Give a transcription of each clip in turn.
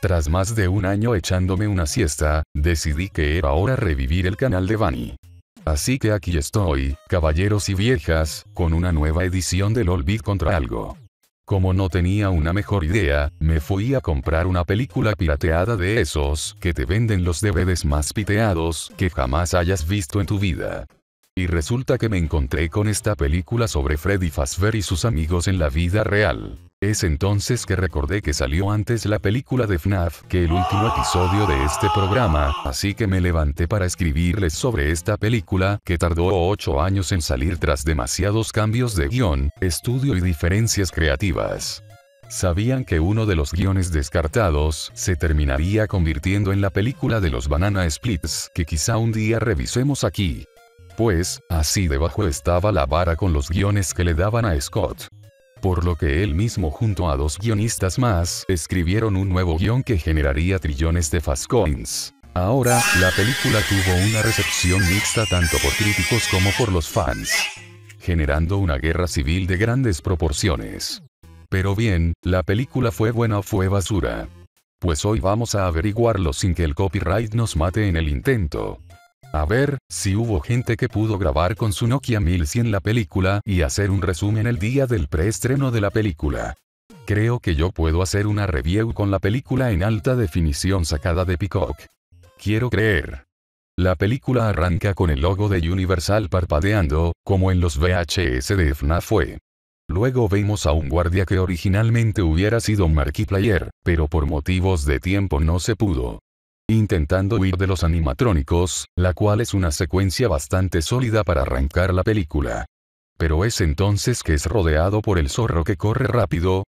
Tras más de un año echándome una siesta, decidí que era hora revivir el canal de Bani. Así que aquí estoy, caballeros y viejas, con una nueva edición del Olvid contra algo. Como no tenía una mejor idea, me fui a comprar una película pirateada de esos que te venden los DVDs más piteados que jamás hayas visto en tu vida. Y resulta que me encontré con esta película sobre Freddy Fazbear y sus amigos en la vida real. Es entonces que recordé que salió antes la película de FNAF que el último episodio de este programa, así que me levanté para escribirles sobre esta película, que tardó 8 años en salir tras demasiados cambios de guión, estudio y diferencias creativas. Sabían que uno de los guiones descartados se terminaría convirtiendo en la película de los Banana Splits, que quizá un día revisemos aquí. Pues, así debajo estaba la vara con los guiones que le daban a Scott por lo que él mismo junto a dos guionistas más escribieron un nuevo guión que generaría trillones de Fast Coins. Ahora, la película tuvo una recepción mixta tanto por críticos como por los fans, generando una guerra civil de grandes proporciones. Pero bien, ¿la película fue buena o fue basura? Pues hoy vamos a averiguarlo sin que el copyright nos mate en el intento. A ver, si hubo gente que pudo grabar con su Nokia 1100 la película y hacer un resumen el día del preestreno de la película. Creo que yo puedo hacer una review con la película en alta definición sacada de Peacock. Quiero creer. La película arranca con el logo de Universal parpadeando, como en los VHS de FNAF fue. Luego vemos a un guardia que originalmente hubiera sido un Markiplier, pero por motivos de tiempo no se pudo intentando huir de los animatrónicos, la cual es una secuencia bastante sólida para arrancar la película. Pero es entonces que es rodeado por el zorro que corre rápido.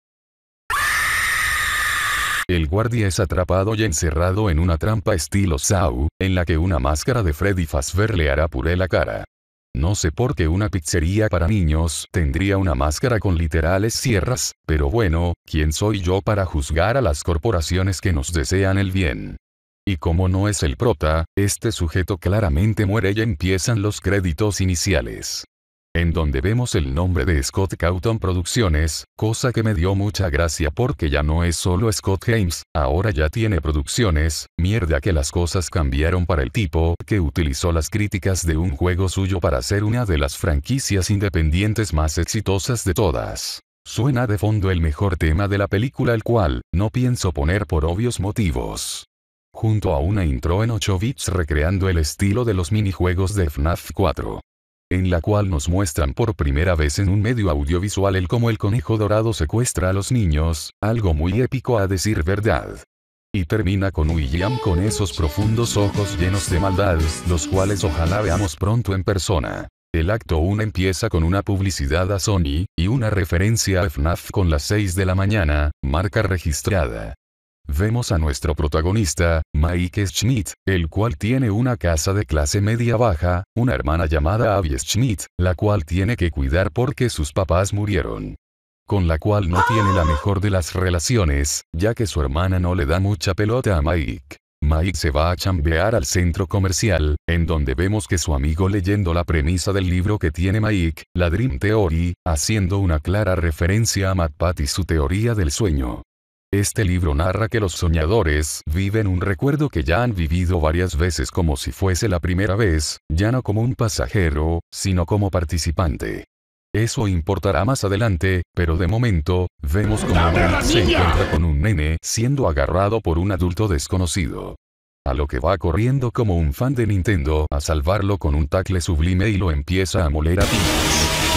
El guardia es atrapado y encerrado en una trampa estilo Saw, en la que una máscara de Freddy Fazbear le hará puré la cara. No sé por qué una pizzería para niños tendría una máscara con literales sierras, pero bueno, ¿quién soy yo para juzgar a las corporaciones que nos desean el bien? y como no es el prota, este sujeto claramente muere y empiezan los créditos iniciales. En donde vemos el nombre de Scott Cawthon Producciones, cosa que me dio mucha gracia porque ya no es solo Scott James, ahora ya tiene producciones, mierda que las cosas cambiaron para el tipo que utilizó las críticas de un juego suyo para ser una de las franquicias independientes más exitosas de todas. Suena de fondo el mejor tema de la película el cual, no pienso poner por obvios motivos junto a una intro en 8 bits recreando el estilo de los minijuegos de FNAF 4 en la cual nos muestran por primera vez en un medio audiovisual el cómo el conejo dorado secuestra a los niños, algo muy épico a decir verdad. Y termina con William con esos profundos ojos llenos de maldad, los cuales ojalá veamos pronto en persona. El acto 1 empieza con una publicidad a Sony, y una referencia a FNAF con las 6 de la mañana, marca registrada. Vemos a nuestro protagonista, Mike Schmidt, el cual tiene una casa de clase media baja, una hermana llamada Abby Schmidt, la cual tiene que cuidar porque sus papás murieron con la cual no tiene la mejor de las relaciones, ya que su hermana no le da mucha pelota a Mike. Mike se va a chambear al centro comercial, en donde vemos que su amigo leyendo la premisa del libro que tiene Mike, la Dream Theory, haciendo una clara referencia a Matt Pat y su teoría del sueño. Este libro narra que los soñadores viven un recuerdo que ya han vivido varias veces como si fuese la primera vez, ya no como un pasajero, sino como participante. Eso importará más adelante, pero de momento, vemos cómo se encuentra con un nene siendo agarrado por un adulto desconocido. A lo que va corriendo como un fan de Nintendo a salvarlo con un tacle sublime y lo empieza a moler a ti.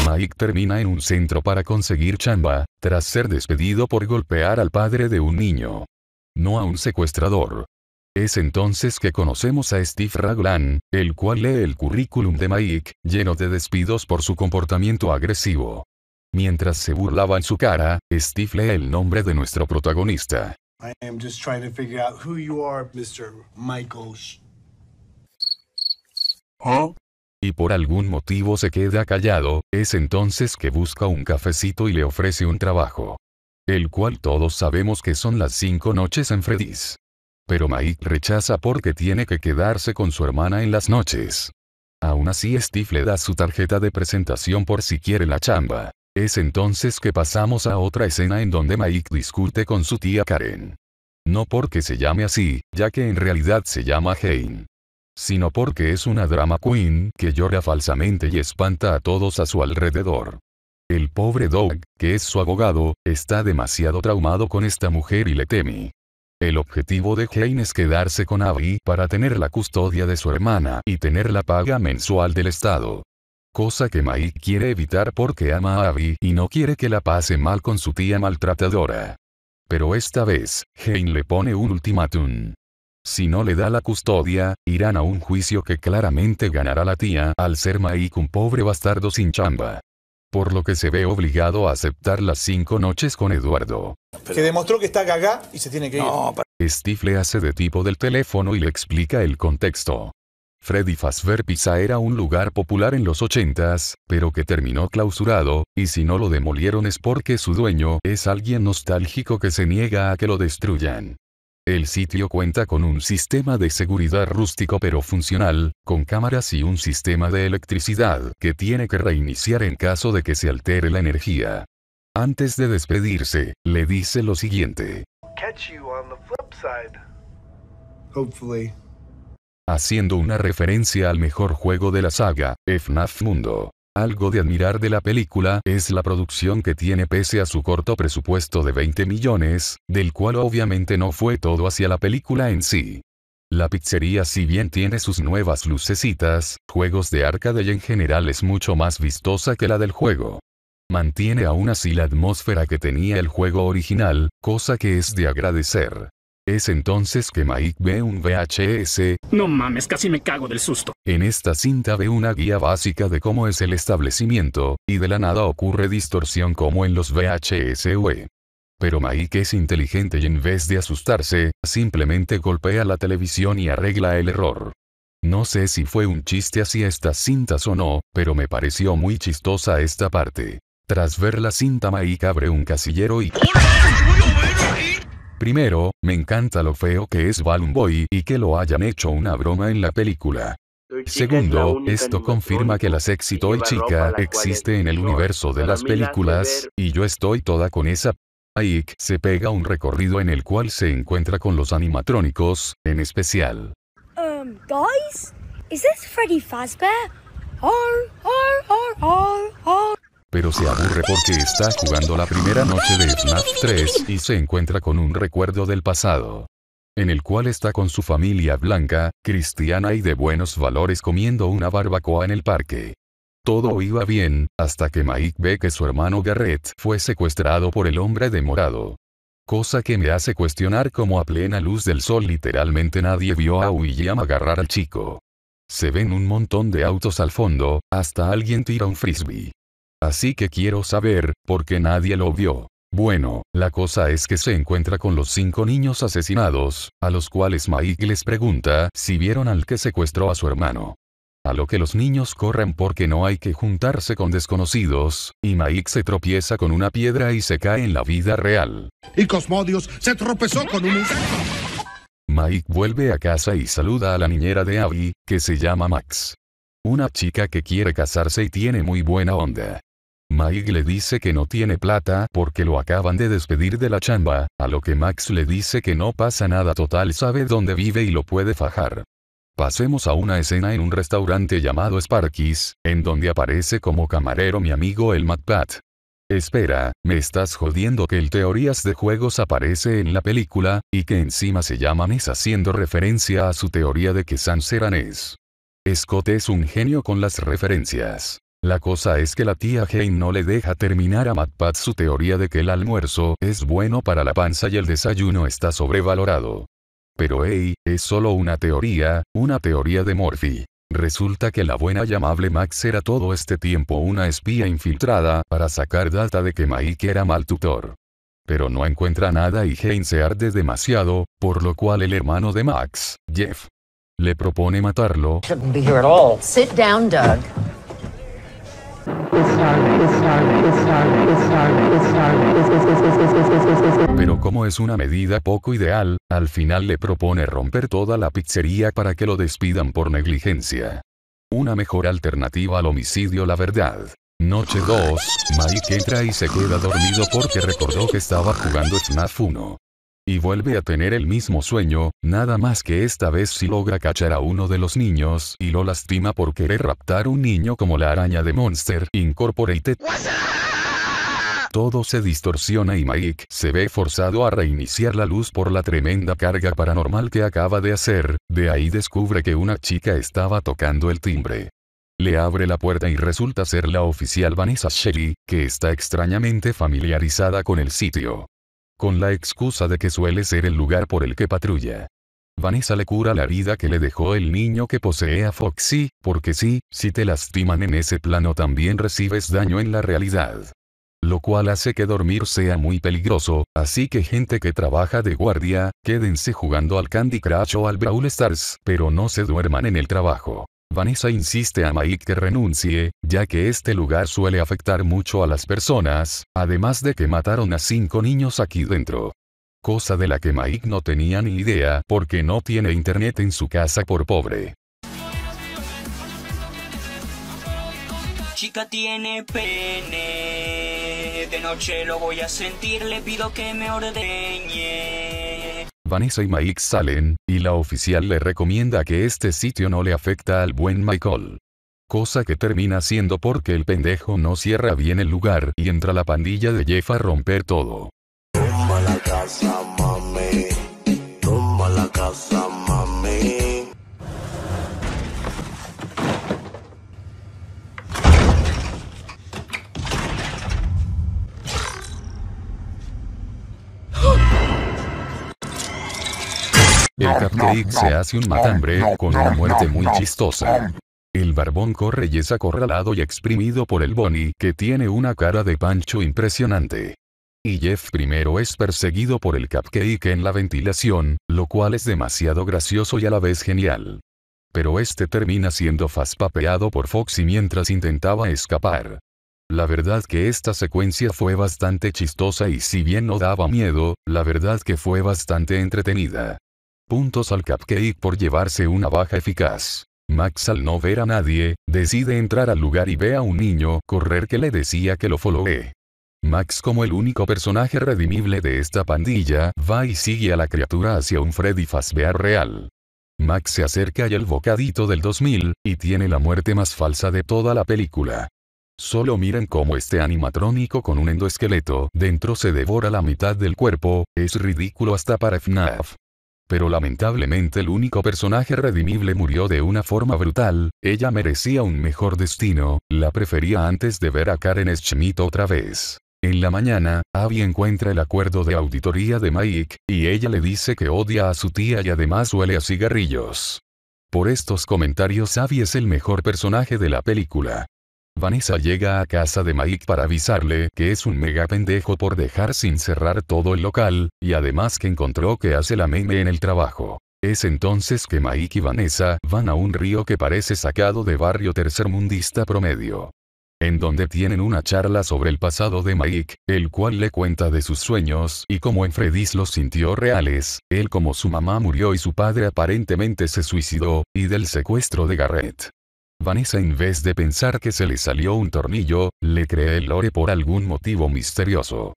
Mike termina en un centro para conseguir chamba, tras ser despedido por golpear al padre de un niño. No a un secuestrador. Es entonces que conocemos a Steve Raglan, el cual lee el currículum de Mike, lleno de despidos por su comportamiento agresivo. Mientras se burlaba en su cara, Steve lee el nombre de nuestro protagonista. I y por algún motivo se queda callado, es entonces que busca un cafecito y le ofrece un trabajo. El cual todos sabemos que son las cinco noches en Freddy's. Pero Mike rechaza porque tiene que quedarse con su hermana en las noches. Aún así Steve le da su tarjeta de presentación por si quiere la chamba. Es entonces que pasamos a otra escena en donde Mike discute con su tía Karen. No porque se llame así, ya que en realidad se llama Jane sino porque es una drama queen que llora falsamente y espanta a todos a su alrededor. El pobre Doug, que es su abogado, está demasiado traumado con esta mujer y le teme. El objetivo de Jane es quedarse con Abby para tener la custodia de su hermana y tener la paga mensual del Estado. Cosa que Mike quiere evitar porque ama a Abby y no quiere que la pase mal con su tía maltratadora. Pero esta vez, Jane le pone un ultimátum. Si no le da la custodia, irán a un juicio que claramente ganará la tía al ser Maik un pobre bastardo sin chamba. Por lo que se ve obligado a aceptar las cinco noches con Eduardo. Que demostró que está gaga y se tiene que ir. Steve le hace de tipo del teléfono y le explica el contexto. Freddy Fazbear Pizza era un lugar popular en los ochentas, pero que terminó clausurado, y si no lo demolieron es porque su dueño es alguien nostálgico que se niega a que lo destruyan. El sitio cuenta con un sistema de seguridad rústico pero funcional, con cámaras y un sistema de electricidad que tiene que reiniciar en caso de que se altere la energía. Antes de despedirse, le dice lo siguiente. Haciendo una referencia al mejor juego de la saga, FNAF Mundo. Algo de admirar de la película es la producción que tiene pese a su corto presupuesto de 20 millones, del cual obviamente no fue todo hacia la película en sí. La pizzería si bien tiene sus nuevas lucecitas, juegos de arcade y en general es mucho más vistosa que la del juego. Mantiene aún así la atmósfera que tenía el juego original, cosa que es de agradecer. Es entonces que Mike ve un VHS. No mames, casi me cago del susto. En esta cinta ve una guía básica de cómo es el establecimiento, y de la nada ocurre distorsión como en los VHS Pero Mike es inteligente y en vez de asustarse, simplemente golpea la televisión y arregla el error. No sé si fue un chiste así estas cintas o no, pero me pareció muy chistosa esta parte. Tras ver la cinta Mike abre un casillero y... Primero, me encanta lo feo que es Balloon Boy y que lo hayan hecho una broma en la película. Segundo, esto confirma que la sexy toy chica existe en el universo de las películas, y yo estoy toda con esa. Ike se pega un recorrido en el cual se encuentra con los animatrónicos, en especial pero se aburre porque está jugando la primera noche de FNAF 3 y se encuentra con un recuerdo del pasado. En el cual está con su familia blanca, cristiana y de buenos valores comiendo una barbacoa en el parque. Todo iba bien, hasta que Mike ve que su hermano Garrett fue secuestrado por el hombre de morado. Cosa que me hace cuestionar cómo a plena luz del sol literalmente nadie vio a William agarrar al chico. Se ven un montón de autos al fondo, hasta alguien tira un frisbee. Así que quiero saber, por qué nadie lo vio. Bueno, la cosa es que se encuentra con los cinco niños asesinados, a los cuales Mike les pregunta si vieron al que secuestró a su hermano. A lo que los niños corren porque no hay que juntarse con desconocidos, y Mike se tropieza con una piedra y se cae en la vida real. Y Cosmodios se tropezó con un Mike vuelve a casa y saluda a la niñera de Abby, que se llama Max. Una chica que quiere casarse y tiene muy buena onda. Mike le dice que no tiene plata porque lo acaban de despedir de la chamba, a lo que Max le dice que no pasa nada total sabe dónde vive y lo puede fajar. Pasemos a una escena en un restaurante llamado Sparky's, en donde aparece como camarero mi amigo el MatPat. Espera, me estás jodiendo que el teorías de juegos aparece en la película, y que encima se llama Ness haciendo referencia a su teoría de que San es. Scott es un genio con las referencias. La cosa es que la tía Jane no le deja terminar a MatPat su teoría de que el almuerzo es bueno para la panza y el desayuno está sobrevalorado. Pero hey, es solo una teoría, una teoría de Morphy. Resulta que la buena y amable Max era todo este tiempo una espía infiltrada para sacar data de que Mike era mal tutor. Pero no encuentra nada y Jane se arde demasiado, por lo cual el hermano de Max, Jeff, le propone matarlo. Sit down, Doug. Pero como es una medida poco ideal, al final le propone romper toda la pizzería para que lo despidan por negligencia. Una mejor alternativa al homicidio la verdad. Noche 2, Mike entra y se queda dormido porque recordó que estaba jugando FNAF 1 y vuelve a tener el mismo sueño, nada más que esta vez si logra cachar a uno de los niños y lo lastima por querer raptar un niño como la araña de Monster Incorporated. Todo se distorsiona y Mike se ve forzado a reiniciar la luz por la tremenda carga paranormal que acaba de hacer, de ahí descubre que una chica estaba tocando el timbre. Le abre la puerta y resulta ser la oficial Vanessa Shelly, que está extrañamente familiarizada con el sitio con la excusa de que suele ser el lugar por el que patrulla. Vanessa le cura la herida que le dejó el niño que posee a Foxy, porque sí, si te lastiman en ese plano también recibes daño en la realidad. Lo cual hace que dormir sea muy peligroso, así que gente que trabaja de guardia, quédense jugando al Candy Crush o al Brawl Stars, pero no se duerman en el trabajo. Vanessa insiste a Mike que renuncie, ya que este lugar suele afectar mucho a las personas, además de que mataron a cinco niños aquí dentro. Cosa de la que Mike no tenía ni idea porque no tiene internet en su casa por pobre. Chica tiene pene, de noche lo voy a sentir, le pido que me ordeñe. Vanessa y Mike salen, y la oficial le recomienda que este sitio no le afecta al buen Michael. Cosa que termina siendo porque el pendejo no cierra bien el lugar y entra la pandilla de Jeff a romper todo. la casa, la casa, El cupcake se hace un matambre, con una muerte muy chistosa. El barbón corre y es acorralado y exprimido por el Bonnie, que tiene una cara de pancho impresionante. Y Jeff primero es perseguido por el Cupcake en la ventilación, lo cual es demasiado gracioso y a la vez genial. Pero este termina siendo faspapeado por Foxy mientras intentaba escapar. La verdad que esta secuencia fue bastante chistosa y si bien no daba miedo, la verdad que fue bastante entretenida puntos al Cupcake por llevarse una baja eficaz. Max al no ver a nadie, decide entrar al lugar y ve a un niño correr que le decía que lo followé. Max como el único personaje redimible de esta pandilla, va y sigue a la criatura hacia un Freddy Fazbear real. Max se acerca y el bocadito del 2000, y tiene la muerte más falsa de toda la película. Solo miren cómo este animatrónico con un endoesqueleto dentro se devora la mitad del cuerpo, es ridículo hasta para FNAF pero lamentablemente el único personaje redimible murió de una forma brutal, ella merecía un mejor destino, la prefería antes de ver a Karen Schmidt otra vez. En la mañana, Abby encuentra el acuerdo de auditoría de Mike, y ella le dice que odia a su tía y además huele a cigarrillos. Por estos comentarios Abby es el mejor personaje de la película. Vanessa llega a casa de Mike para avisarle que es un mega pendejo por dejar sin cerrar todo el local, y además que encontró que hace la meme en el trabajo. Es entonces que Mike y Vanessa van a un río que parece sacado de barrio tercermundista promedio en donde tienen una charla sobre el pasado de Mike, el cual le cuenta de sus sueños y cómo en Freddy's los sintió reales, él como su mamá murió y su padre aparentemente se suicidó, y del secuestro de Garrett. Vanessa en vez de pensar que se le salió un tornillo, le cree el lore por algún motivo misterioso.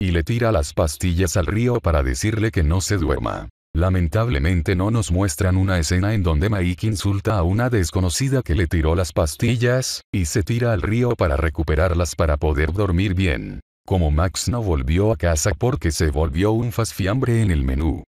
Y le tira las pastillas al río para decirle que no se duerma. Lamentablemente no nos muestran una escena en donde Mike insulta a una desconocida que le tiró las pastillas, y se tira al río para recuperarlas para poder dormir bien. Como Max no volvió a casa porque se volvió un fasfiambre en el menú,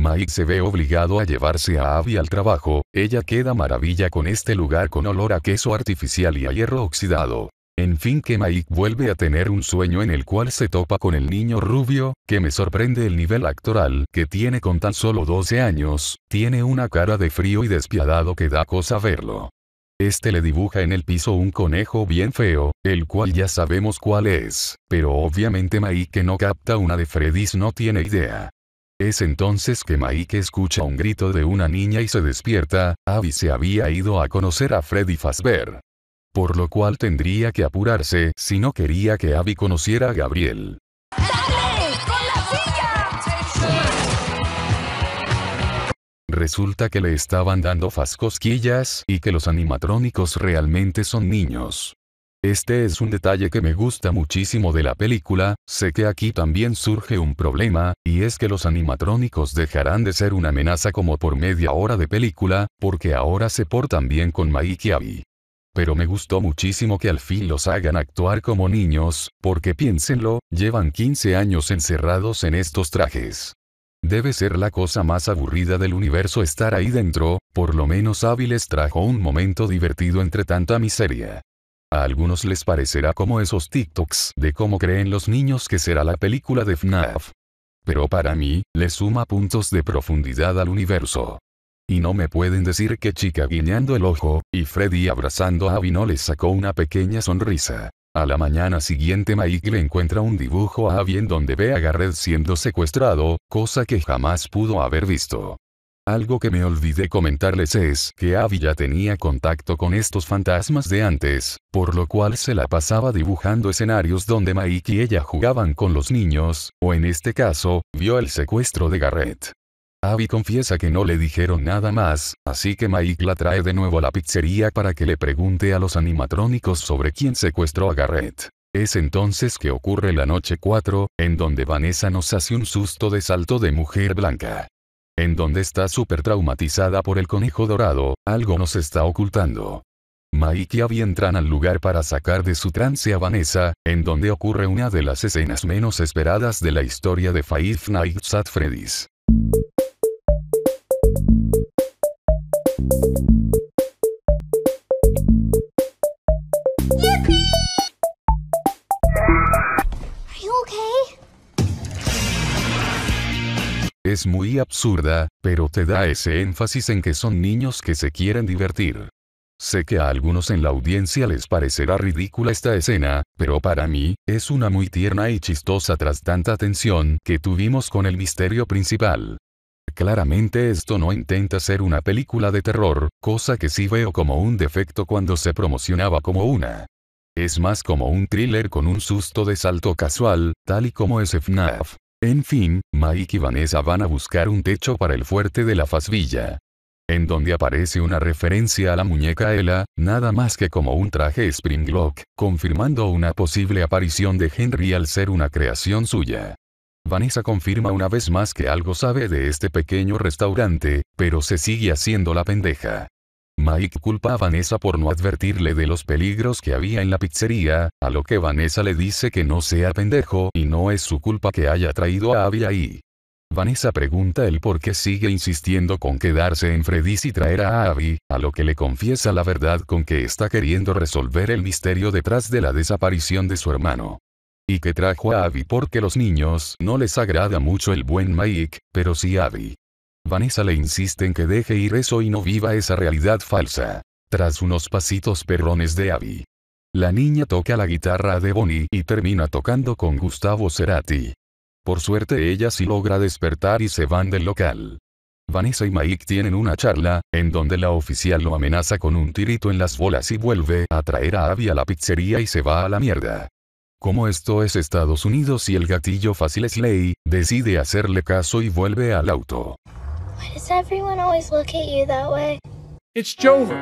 Mike se ve obligado a llevarse a Abby al trabajo, ella queda maravilla con este lugar con olor a queso artificial y a hierro oxidado. En fin que Mike vuelve a tener un sueño en el cual se topa con el niño rubio, que me sorprende el nivel actoral que tiene con tan solo 12 años, tiene una cara de frío y despiadado que da cosa verlo. Este le dibuja en el piso un conejo bien feo, el cual ya sabemos cuál es, pero obviamente Mike que no capta una de Freddy's no tiene idea. Es entonces que Mike escucha un grito de una niña y se despierta, Abby se había ido a conocer a Freddy Fazbear. Por lo cual tendría que apurarse si no quería que Abby conociera a Gabriel. Resulta que le estaban dando fascosquillas y que los animatrónicos realmente son niños. Este es un detalle que me gusta muchísimo de la película, sé que aquí también surge un problema, y es que los animatrónicos dejarán de ser una amenaza como por media hora de película, porque ahora se portan bien con Mike y Pero me gustó muchísimo que al fin los hagan actuar como niños, porque piénsenlo, llevan 15 años encerrados en estos trajes. Debe ser la cosa más aburrida del universo estar ahí dentro, por lo menos hábiles trajo un momento divertido entre tanta miseria. A algunos les parecerá como esos TikToks de cómo creen los niños que será la película de FNAF. Pero para mí, le suma puntos de profundidad al universo. Y no me pueden decir que Chica guiñando el ojo, y Freddy abrazando a Abby no le sacó una pequeña sonrisa. A la mañana siguiente Mike le encuentra un dibujo a Abby en donde ve a Garrett siendo secuestrado, cosa que jamás pudo haber visto. Algo que me olvidé comentarles es que Abby ya tenía contacto con estos fantasmas de antes, por lo cual se la pasaba dibujando escenarios donde Mike y ella jugaban con los niños, o en este caso, vio el secuestro de Garrett. Abby confiesa que no le dijeron nada más, así que Mike la trae de nuevo a la pizzería para que le pregunte a los animatrónicos sobre quién secuestró a Garrett. Es entonces que ocurre la noche 4, en donde Vanessa nos hace un susto de salto de mujer blanca. En donde está súper traumatizada por el conejo dorado, algo nos está ocultando. Mike y Abby entran al lugar para sacar de su trance a Vanessa, en donde ocurre una de las escenas menos esperadas de la historia de Five Nights at Freddy's. Es muy absurda, pero te da ese énfasis en que son niños que se quieren divertir. Sé que a algunos en la audiencia les parecerá ridícula esta escena, pero para mí, es una muy tierna y chistosa tras tanta tensión que tuvimos con el misterio principal. Claramente esto no intenta ser una película de terror, cosa que sí veo como un defecto cuando se promocionaba como una. Es más como un thriller con un susto de salto casual, tal y como es FNAF. En fin, Mike y Vanessa van a buscar un techo para el fuerte de la Fasvilla. En donde aparece una referencia a la muñeca Ella, nada más que como un traje Springlock, confirmando una posible aparición de Henry al ser una creación suya. Vanessa confirma una vez más que algo sabe de este pequeño restaurante, pero se sigue haciendo la pendeja. Mike culpa a Vanessa por no advertirle de los peligros que había en la pizzería, a lo que Vanessa le dice que no sea pendejo y no es su culpa que haya traído a Abby ahí. Vanessa pregunta el por qué sigue insistiendo con quedarse en Freddy's y traer a Abby, a lo que le confiesa la verdad con que está queriendo resolver el misterio detrás de la desaparición de su hermano. Y que trajo a Abby porque los niños no les agrada mucho el buen Mike, pero sí Abby. Vanessa le insiste en que deje ir eso y no viva esa realidad falsa. Tras unos pasitos perrones de Abby. La niña toca la guitarra de Bonnie y termina tocando con Gustavo Cerati. Por suerte ella sí logra despertar y se van del local. Vanessa y Mike tienen una charla, en donde la oficial lo amenaza con un tirito en las bolas y vuelve a traer a Abby a la pizzería y se va a la mierda. Como esto es Estados Unidos y el gatillo fácil es ley, decide hacerle caso y vuelve al auto everyone always look at you that way? Jover.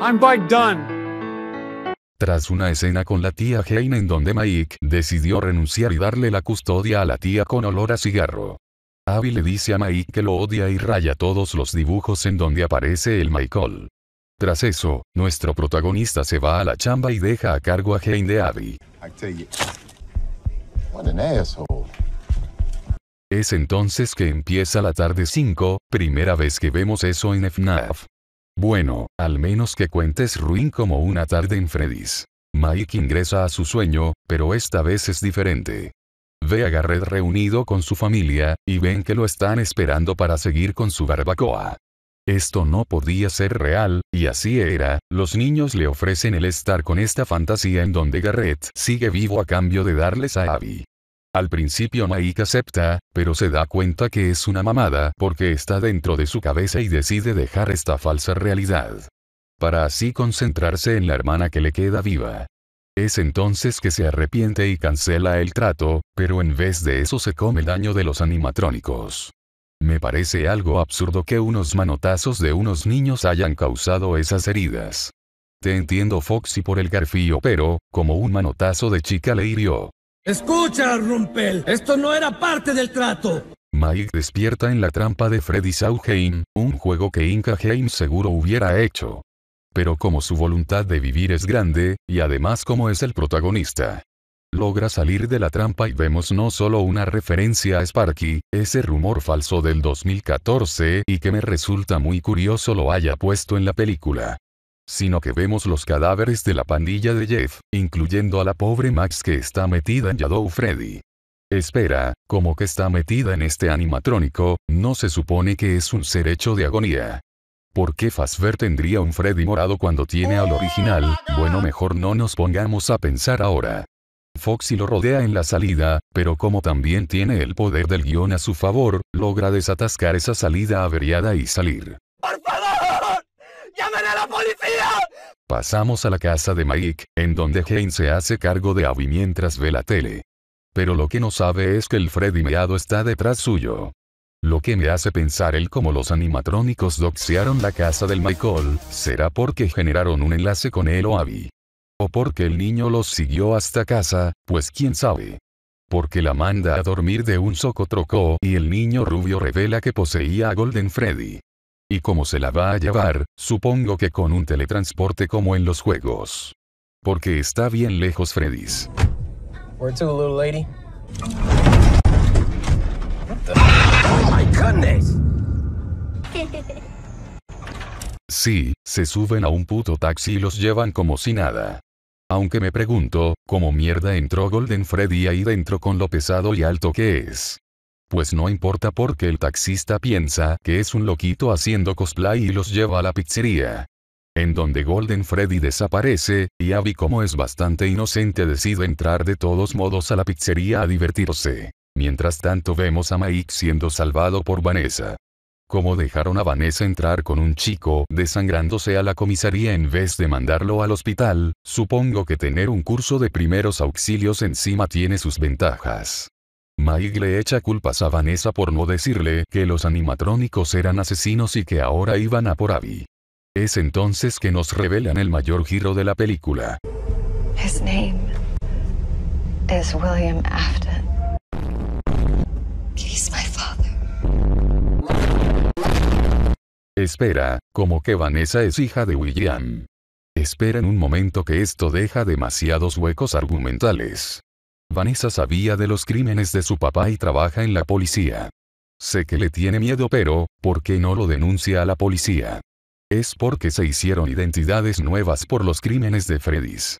I'm by done. Tras una escena con la tía Jane en donde Mike decidió renunciar y darle la custodia a la tía con olor a cigarro. Abby le dice a Mike que lo odia y raya todos los dibujos en donde aparece el Michael. Tras eso, nuestro protagonista se va a la chamba y deja a cargo a Jane de Abby. I tell asshole. Es entonces que empieza la tarde 5, primera vez que vemos eso en FNAF. Bueno, al menos que cuentes Ruin como una tarde en Freddy's. Mike ingresa a su sueño, pero esta vez es diferente. Ve a Garrett reunido con su familia, y ven que lo están esperando para seguir con su barbacoa. Esto no podía ser real, y así era, los niños le ofrecen el estar con esta fantasía en donde Garrett sigue vivo a cambio de darles a Abby. Al principio Mike acepta, pero se da cuenta que es una mamada porque está dentro de su cabeza y decide dejar esta falsa realidad. Para así concentrarse en la hermana que le queda viva. Es entonces que se arrepiente y cancela el trato, pero en vez de eso se come el daño de los animatrónicos. Me parece algo absurdo que unos manotazos de unos niños hayan causado esas heridas. Te entiendo Foxy por el garfío pero, como un manotazo de chica le hirió, Escucha, Rumpel, esto no era parte del trato. Mike despierta en la trampa de Freddy Sauheim, un juego que Inca James seguro hubiera hecho. Pero como su voluntad de vivir es grande, y además como es el protagonista, logra salir de la trampa y vemos no solo una referencia a Sparky, ese rumor falso del 2014 y que me resulta muy curioso lo haya puesto en la película, sino que vemos los cadáveres de la pandilla de Jeff, incluyendo a la pobre Max que está metida en Yadow Freddy. Espera, como que está metida en este animatrónico, no se supone que es un ser hecho de agonía. ¿Por qué Fazbear tendría un Freddy morado cuando tiene al original? Bueno mejor no nos pongamos a pensar ahora. Foxy lo rodea en la salida, pero como también tiene el poder del guión a su favor, logra desatascar esa salida averiada y salir la policía! Pasamos a la casa de Mike, en donde Jane se hace cargo de Abby mientras ve la tele. Pero lo que no sabe es que el Freddy meado está detrás suyo. Lo que me hace pensar el cómo los animatrónicos doxearon la casa del Michael, será porque generaron un enlace con él o Abby. O porque el niño los siguió hasta casa, pues quién sabe. Porque la manda a dormir de un trocó y el niño rubio revela que poseía a Golden Freddy. ¿Y cómo se la va a llevar? Supongo que con un teletransporte como en los juegos. Porque está bien lejos Freddy's. Sí, se suben a un puto taxi y los llevan como si nada. Aunque me pregunto, ¿cómo mierda entró Golden Freddy ahí dentro con lo pesado y alto que es? pues no importa porque el taxista piensa que es un loquito haciendo cosplay y los lleva a la pizzería. En donde Golden Freddy desaparece, y Abby como es bastante inocente decide entrar de todos modos a la pizzería a divertirse. Mientras tanto vemos a Mike siendo salvado por Vanessa. Como dejaron a Vanessa entrar con un chico desangrándose a la comisaría en vez de mandarlo al hospital, supongo que tener un curso de primeros auxilios encima tiene sus ventajas. Mike le echa culpas a Vanessa por no decirle que los animatrónicos eran asesinos y que ahora iban a por Abby. Es entonces que nos revelan el mayor giro de la película. His name William Afton. Espera, como que Vanessa es hija de William. Espera en un momento que esto deja demasiados huecos argumentales. Vanessa sabía de los crímenes de su papá y trabaja en la policía. Sé que le tiene miedo pero, ¿por qué no lo denuncia a la policía? Es porque se hicieron identidades nuevas por los crímenes de Freddy's.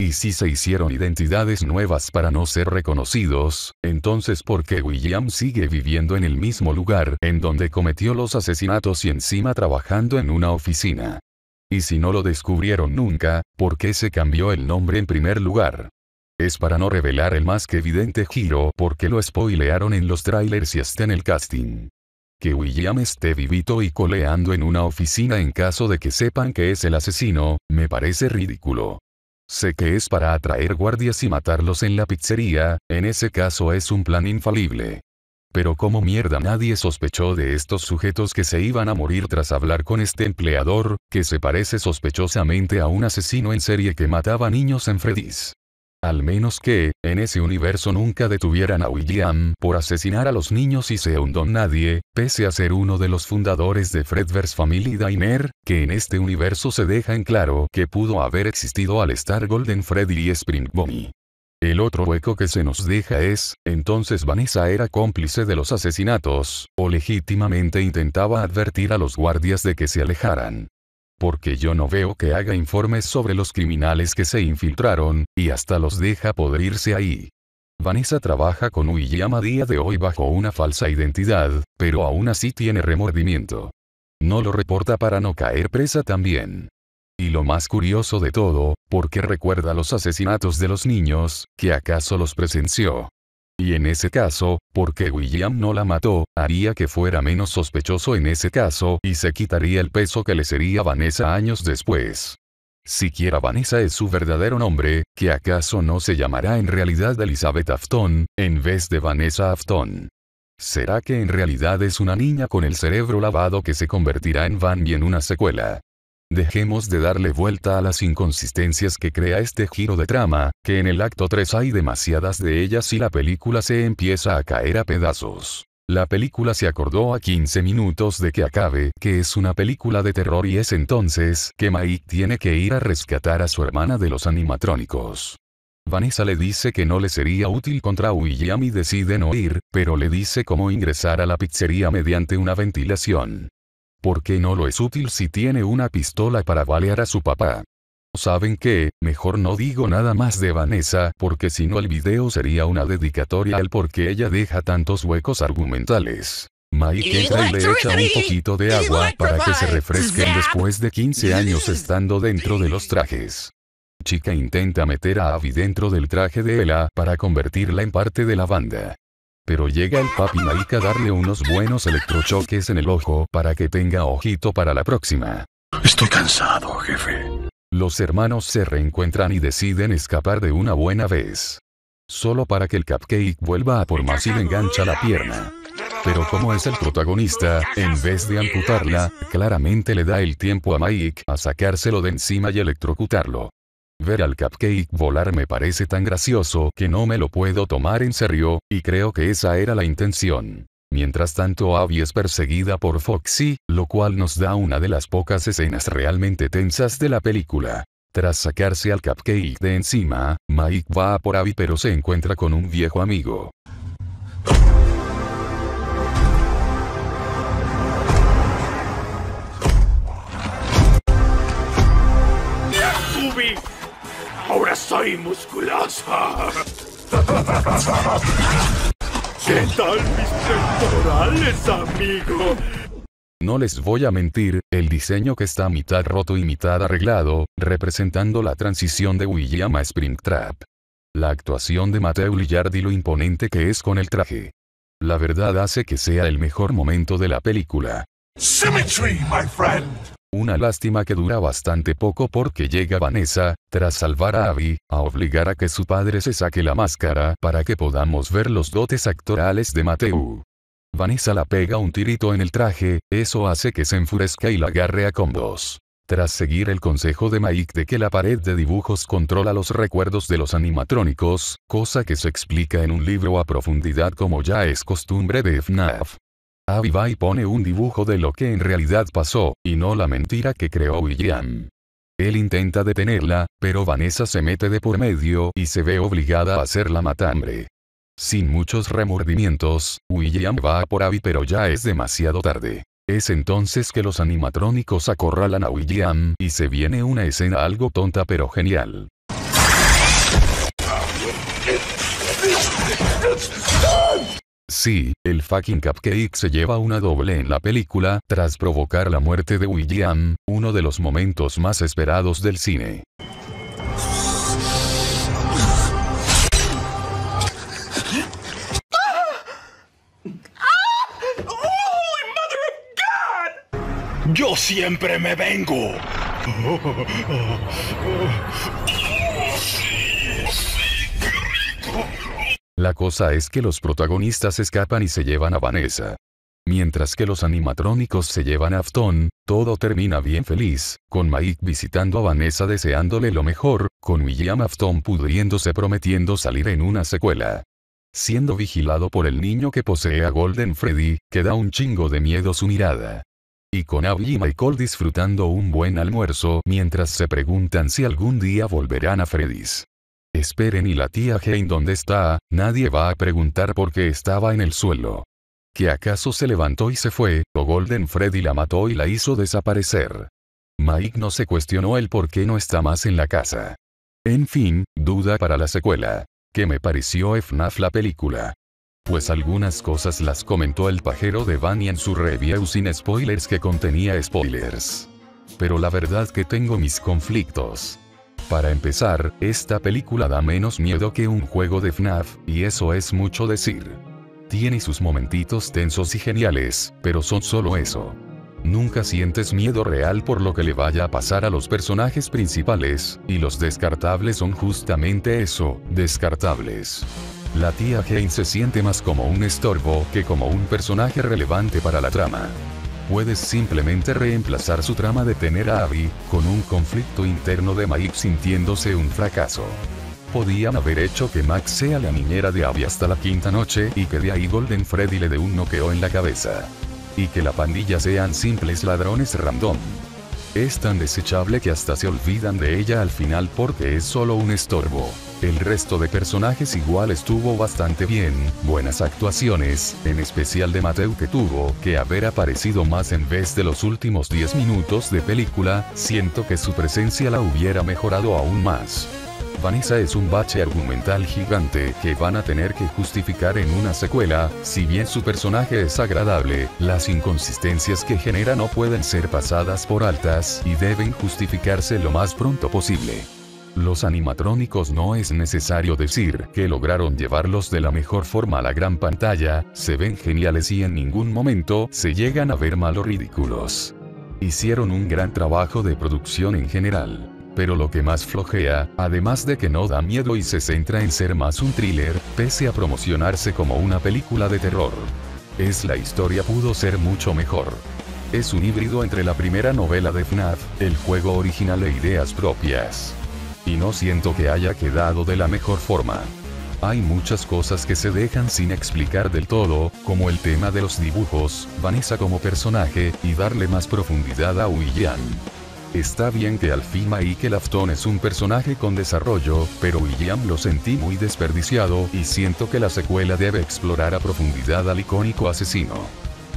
Y si se hicieron identidades nuevas para no ser reconocidos, entonces ¿por qué William sigue viviendo en el mismo lugar en donde cometió los asesinatos y encima trabajando en una oficina? Y si no lo descubrieron nunca, ¿por qué se cambió el nombre en primer lugar? Es para no revelar el más que evidente giro porque lo spoilearon en los trailers y hasta en el casting. Que William esté vivito y coleando en una oficina en caso de que sepan que es el asesino, me parece ridículo. Sé que es para atraer guardias y matarlos en la pizzería, en ese caso es un plan infalible. Pero como mierda nadie sospechó de estos sujetos que se iban a morir tras hablar con este empleador, que se parece sospechosamente a un asesino en serie que mataba niños en Freddy's. Al menos que, en ese universo nunca detuvieran a William por asesinar a los niños y se hundó nadie, pese a ser uno de los fundadores de Fredverse Family Diner, que en este universo se deja en claro que pudo haber existido al estar Golden Freddy y Spring Bonnie. El otro hueco que se nos deja es, entonces Vanessa era cómplice de los asesinatos, o legítimamente intentaba advertir a los guardias de que se alejaran porque yo no veo que haga informes sobre los criminales que se infiltraron, y hasta los deja podrirse ahí. Vanessa trabaja con Uyama a día de hoy bajo una falsa identidad, pero aún así tiene remordimiento. No lo reporta para no caer presa también. Y lo más curioso de todo, porque recuerda los asesinatos de los niños, que acaso los presenció y en ese caso, porque William no la mató, haría que fuera menos sospechoso en ese caso y se quitaría el peso que le sería Vanessa años después. Siquiera Vanessa es su verdadero nombre, que acaso no se llamará en realidad Elizabeth Afton, en vez de Vanessa Afton. ¿Será que en realidad es una niña con el cerebro lavado que se convertirá en Van y en una secuela? Dejemos de darle vuelta a las inconsistencias que crea este giro de trama, que en el acto 3 hay demasiadas de ellas y la película se empieza a caer a pedazos. La película se acordó a 15 minutos de que acabe, que es una película de terror y es entonces que Mike tiene que ir a rescatar a su hermana de los animatrónicos. Vanessa le dice que no le sería útil contra William y decide no ir, pero le dice cómo ingresar a la pizzería mediante una ventilación qué no lo es útil si tiene una pistola para balear a su papá. ¿Saben qué? Mejor no digo nada más de Vanessa porque si no el video sería una dedicatoria al porque ella deja tantos huecos argumentales. Mike entra y le echa un poquito de agua para que se refresquen después de 15 años estando dentro de los trajes. Chica intenta meter a Abby dentro del traje de Ella para convertirla en parte de la banda. Pero llega el papi Mike a darle unos buenos electrochoques en el ojo para que tenga ojito para la próxima. Estoy cansado, jefe. Los hermanos se reencuentran y deciden escapar de una buena vez. Solo para que el cupcake vuelva a por más y le engancha la pierna. Pero como es el protagonista, en vez de amputarla, claramente le da el tiempo a Mike a sacárselo de encima y electrocutarlo. Ver al cupcake volar me parece tan gracioso que no me lo puedo tomar en serio, y creo que esa era la intención. Mientras tanto Abby es perseguida por Foxy, lo cual nos da una de las pocas escenas realmente tensas de la película. Tras sacarse al cupcake de encima, Mike va por Abby pero se encuentra con un viejo amigo. Ahora soy musculosa. ¿Qué tal mis temporales amigo? No les voy a mentir, el diseño que está mitad roto y mitad arreglado, representando la transición de William a Springtrap. La actuación de Mateo Lillard y lo imponente que es con el traje. La verdad hace que sea el mejor momento de la película. Symmetry, my friend. Una lástima que dura bastante poco porque llega Vanessa, tras salvar a Abby, a obligar a que su padre se saque la máscara para que podamos ver los dotes actorales de Mateu. Vanessa la pega un tirito en el traje, eso hace que se enfurezca y la agarre a combos. Tras seguir el consejo de Mike de que la pared de dibujos controla los recuerdos de los animatrónicos, cosa que se explica en un libro a profundidad como ya es costumbre de FNAF, Ah, y pone un dibujo de lo que en realidad pasó, y no la mentira que creó William. Él intenta detenerla, pero Vanessa se mete de por medio y se ve obligada a hacer la matambre. Sin muchos remordimientos, William va por Abby pero ya es demasiado tarde. Es entonces que los animatrónicos acorralan a William y se viene una escena algo tonta pero genial. Sí, el fucking cupcake se lleva una doble en la película, tras provocar la muerte de William, uno de los momentos más esperados del cine. Yo siempre me vengo. La cosa es que los protagonistas escapan y se llevan a Vanessa. Mientras que los animatrónicos se llevan a Afton, todo termina bien feliz, con Mike visitando a Vanessa deseándole lo mejor, con William Afton pudriéndose prometiendo salir en una secuela. Siendo vigilado por el niño que posee a Golden Freddy, que da un chingo de miedo su mirada. Y con Abby y Michael disfrutando un buen almuerzo mientras se preguntan si algún día volverán a Freddy's. Esperen y la tía Jane dónde está, nadie va a preguntar por qué estaba en el suelo. ¿Que acaso se levantó y se fue, o Golden Freddy la mató y la hizo desaparecer? Mike no se cuestionó el por qué no está más en la casa. En fin, duda para la secuela. ¿Qué me pareció FNAF la película? Pues algunas cosas las comentó el pajero de Bunny en su review sin spoilers que contenía spoilers. Pero la verdad que tengo mis conflictos. Para empezar, esta película da menos miedo que un juego de FNAF, y eso es mucho decir. Tiene sus momentitos tensos y geniales, pero son solo eso. Nunca sientes miedo real por lo que le vaya a pasar a los personajes principales, y los descartables son justamente eso, descartables. La tía Jane se siente más como un estorbo que como un personaje relevante para la trama puedes simplemente reemplazar su trama de tener a Abby, con un conflicto interno de Mike sintiéndose un fracaso. Podían haber hecho que Max sea la niñera de Abby hasta la quinta noche y que de ahí Golden Freddy le dé un noqueo en la cabeza. Y que la pandilla sean simples ladrones random. Es tan desechable que hasta se olvidan de ella al final porque es solo un estorbo. El resto de personajes igual estuvo bastante bien, buenas actuaciones, en especial de Mateu que tuvo que haber aparecido más en vez de los últimos 10 minutos de película, siento que su presencia la hubiera mejorado aún más. Vanessa es un bache argumental gigante que van a tener que justificar en una secuela, si bien su personaje es agradable, las inconsistencias que genera no pueden ser pasadas por altas y deben justificarse lo más pronto posible. Los animatrónicos no es necesario decir que lograron llevarlos de la mejor forma a la gran pantalla, se ven geniales y en ningún momento se llegan a ver mal ridículos. Hicieron un gran trabajo de producción en general. Pero lo que más flojea, además de que no da miedo y se centra en ser más un thriller, pese a promocionarse como una película de terror. Es la historia pudo ser mucho mejor es un híbrido entre la primera novela de FNAF, el juego original e ideas propias. Y no siento que haya quedado de la mejor forma. Hay muchas cosas que se dejan sin explicar del todo, como el tema de los dibujos, Vanessa como personaje, y darle más profundidad a William. Está bien que al fin Michael Afton es un personaje con desarrollo, pero William lo sentí muy desperdiciado y siento que la secuela debe explorar a profundidad al icónico asesino.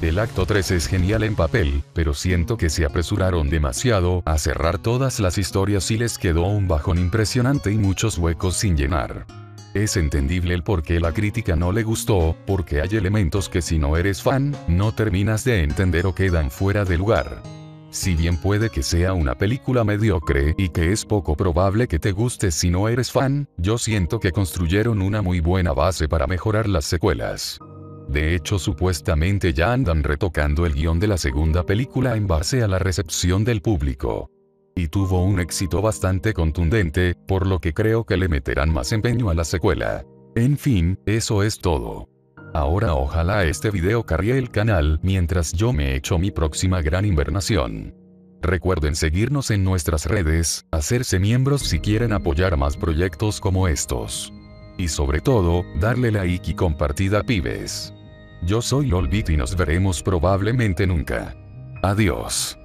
El acto 3 es genial en papel, pero siento que se apresuraron demasiado a cerrar todas las historias y les quedó un bajón impresionante y muchos huecos sin llenar. Es entendible el por qué la crítica no le gustó, porque hay elementos que si no eres fan, no terminas de entender o quedan fuera de lugar. Si bien puede que sea una película mediocre y que es poco probable que te guste si no eres fan, yo siento que construyeron una muy buena base para mejorar las secuelas. De hecho supuestamente ya andan retocando el guión de la segunda película en base a la recepción del público. Y tuvo un éxito bastante contundente, por lo que creo que le meterán más empeño a la secuela. En fin, eso es todo. Ahora ojalá este video cargue el canal mientras yo me echo mi próxima gran invernación. Recuerden seguirnos en nuestras redes, hacerse miembros si quieren apoyar más proyectos como estos. Y sobre todo, darle like y compartida pibes. Yo soy Lolbit y nos veremos probablemente nunca. Adiós.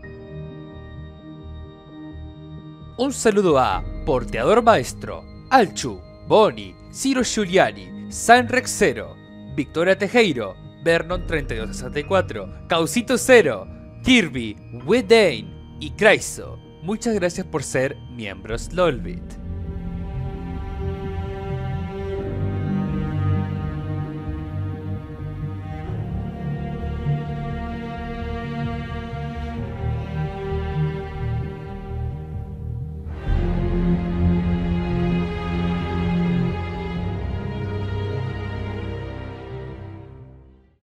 Un saludo a Porteador Maestro, Alchu, Boni, Ciro Giuliani, San 0 Victoria Tejeiro, Vernon 3264, Causito Cero, Kirby, Wedane y Craiso. Muchas gracias por ser miembros Lolbit.